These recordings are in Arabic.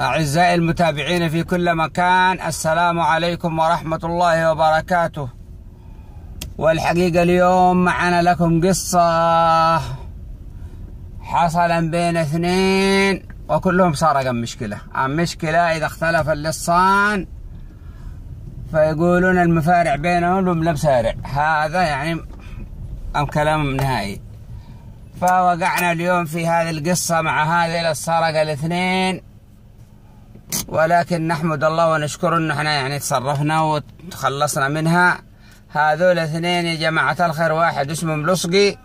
أعزائي المتابعين في كل مكان السلام عليكم ورحمة الله وبركاته والحقيقة اليوم معنا لكم قصة حصل بين اثنين وكلهم صار مشكلة مشكلة إذا اختلف اللصان فيقولون المفارع بينهم لم سارع هذا يعني أم كلام نهائي فوقعنا اليوم في هذه القصة مع هذه السرقة الاثنين ولكن نحمد الله ونشكره انه احنا يعني تصرفنا وتخلصنا منها هذول اثنين يا جماعة الخير واحد اسمه ملصقي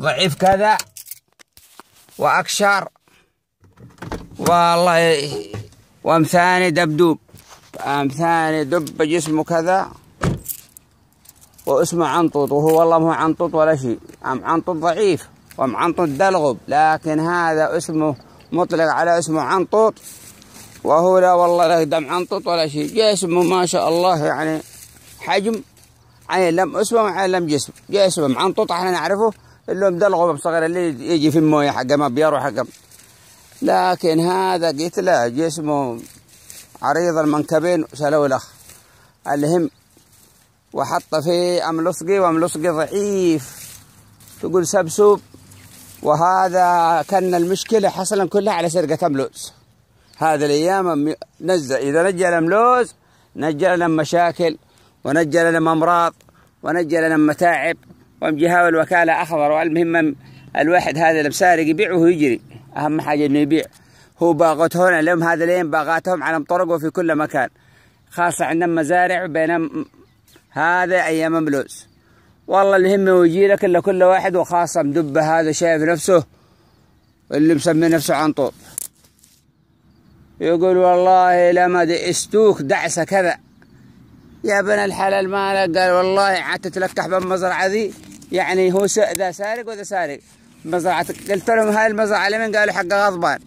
ضعيف كذا واكشر والله وام ثاني دبدوب امثاني دب جسمه كذا واسمه عنطوط وهو والله ما هو عنطوط ولا شيء ام عنطوط ضعيف وام عنطوط دلغب لكن هذا اسمه مطلق على اسمه عنطوط وهو لا والله لا دم عنطوط ولا شيء جسمه ما شاء الله يعني حجم عين لم اسمه وعين لم جسم جسمه معنطوط احنا نعرفه اللي مدلغه بصغير اللي يجي في المويه حقه ما بيروح حقه لكن هذا قلت له جسمه عريض المنكبين الاخ الهم وحط فيه أملصقي وأملصقي ضعيف تقول سبسوب وهذا كان المشكلة حصلا كلها على سرقة أملوز هذه الأيام نزل إذا نجى الاملوز نجى لنا مشاكل ونجى لنا أمراض ونجى لنا متاعب ومجهاوي الوكالة أخضر والمهم الواحد هذا المسارق يبيعه وهو يجري أهم حاجة إنه يبيع هو هنا لهم هذا الأيام باغاتهم على طرق وفي كل مكان خاصة عندنا مزارع بينهم هذا أيام أملوز والله الهمة ويجيلك إلا كل واحد وخاصة مدبه هذا شايف نفسه اللي مسمي نفسه عنطور يقول والله لما استوك دعسة كذا يا ابن الحلال مالك قال والله عاد تتلكح بالمزرعة ذي يعني هو ذا سارق وذا سارق مزرعتك قلت لهم هاي المزرعة لمن قالوا حق غضبان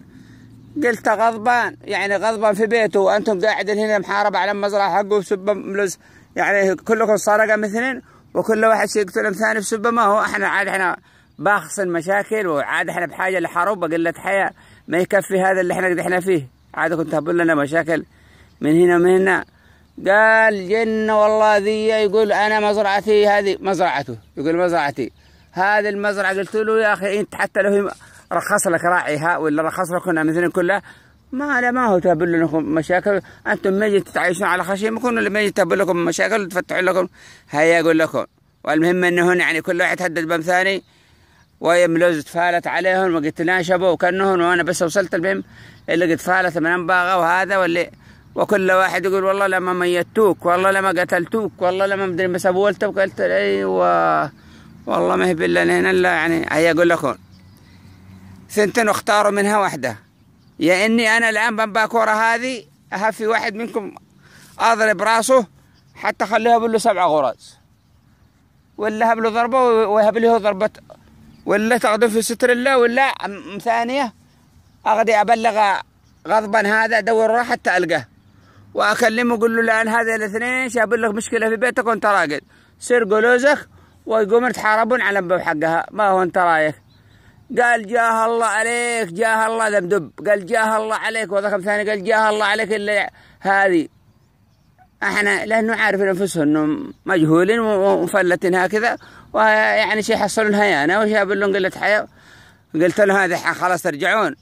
قلت غضبان يعني غضبان في بيته وانتم قاعدين هنا محارب على المزرعة حقه سب يعني كلكم سرقة مثلين وكل واحد سيقتل ثاني بسبب ما هو احنا عاد احنا باخص المشاكل وعاد احنا بحاجه لحروب وقله حياه ما يكفي هذا اللي احنا احنا فيه عاد كنت هبل لنا مشاكل من هنا ومن هنا قال جنة والله ذي يقول أنا مزرعتي هذه مزرعته يقول مزرعتي هذه المزرعة قلت له يا أخي أنت حتى لو رخص لك راعيها ولا رخص لك كنا مثلا كلها ما لا ما هو تهبل لكم مشاكل انتم ما تتعايشون على خشيمكم ولا ما تهبل لكم مشاكل وتفتحوا لكم هيا اقول لكم والمهم انه يعني كل واحد هدد بام ثاني لوز تفالت عليهم وقد تناشبوا وكنهن وانا بس وصلت المهم اللي قد فالت من انباغه وهذا واللي وكل واحد يقول والله لما ميتوك والله لما قتلتوك والله لما مدري بس ولتك قلت ايوه والله ما هي بالله هنا الا يعني هيا اقول لكم سنتين اختاروا منها واحده يا اني انا الان بنبا كوره هذه اهفي واحد منكم اضرب راسه حتى خليه له سبع غرز ولا هب له ضربه ويهب له ضربه ولا تغدو في ستر الله ولا ثانيه اغدي ابلغ غضبا هذا ادور راح حتى القاه واكلمه اقول له الان هذا الاثنين جاب لك مشكله في بيتك وانت راقد سرقوا لوزك ويقوم تحاربون على باب حقها ما هو انت رايك قال جاه الله عليك جاه الله ذم دب قال جاه الله عليك وذاك ثاني قال جاه الله عليك اللي هذه احنا لانه عارف انفسهم انهم مجهولين ومفلتين هكذا ويعني شيء يحصلون انا وش لهم قله حياه قلت له هذه خلاص ترجعون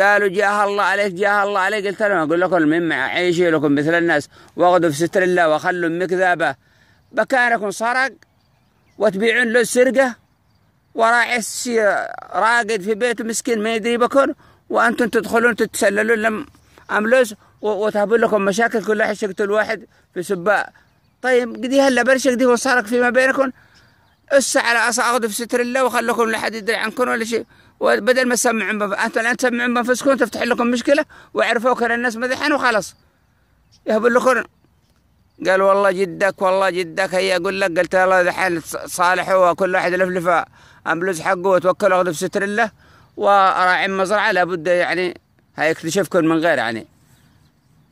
قالوا جاه الله عليك جاه الله عليك قلت لهم اقول لكم من عيشوا لكم مثل الناس واخذوا في ستر الله وخلوا مكذابه بكانكم سرق وتبيعون له السرقه وراعس راقد في بيته مسكين ما يدري بكر وانتم تدخلون تتسللون لم املوس وتهبل لكم مشاكل كل واحد يقتل واحد في سباء طيب قدي هلا برشا قدي وصارك فيما بينكم اسا على اخذ في ستر الله وخلكم لا حد يدري عنكم ولا شيء وبدل ما تسمعون انتم الان تسمعون بانفسكم تفتح لكم مشكله وعرفوك الناس مدحين وخلاص يهبل لكم قال والله جدك والله جدك هي اقول لك قلت له دحين هو كل واحد لفلفه املز حقه وتوكل اخذ بستر الله وراعي المزرعه لابد يعني هيكتشفكم من غير يعني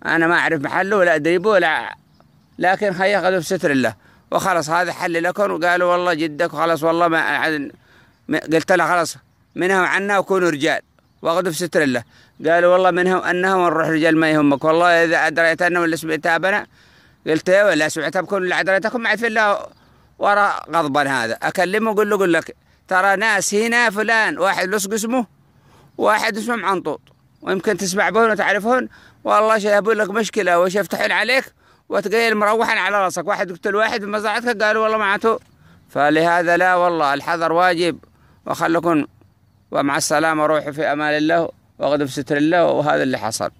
انا ما اعرف محله ولا ادريبه ولا لكن هي اخذ بستر الله وخلاص هذا حل لكم وقالوا والله جدك وخلاص والله ما قلت له خلاص منهم عنا وكونوا رجال واخذوا في ستر الله قالوا والله منهم انهم ونروح رجال ما يهمك والله اذا ادريت انهم اللي سمعتها بنا قلت ايوه لا سمعت بكل عدلتكم في الله وراء غضبا هذا اكلمه اقول له اقول لك ترى ناس هنا فلان واحد لصق اسمه واحد اسمه معنطوط ويمكن تسمع بهن وتعرفهن والله اقول لك مشكله وش يفتحون عليك وتقيل مروحا على راسك واحد قتل واحد مزرعتك قالوا والله معته فلهذا لا والله الحذر واجب وخلكم ومع السلامه روحوا في امان الله وغدوا في ستر الله وهذا اللي حصل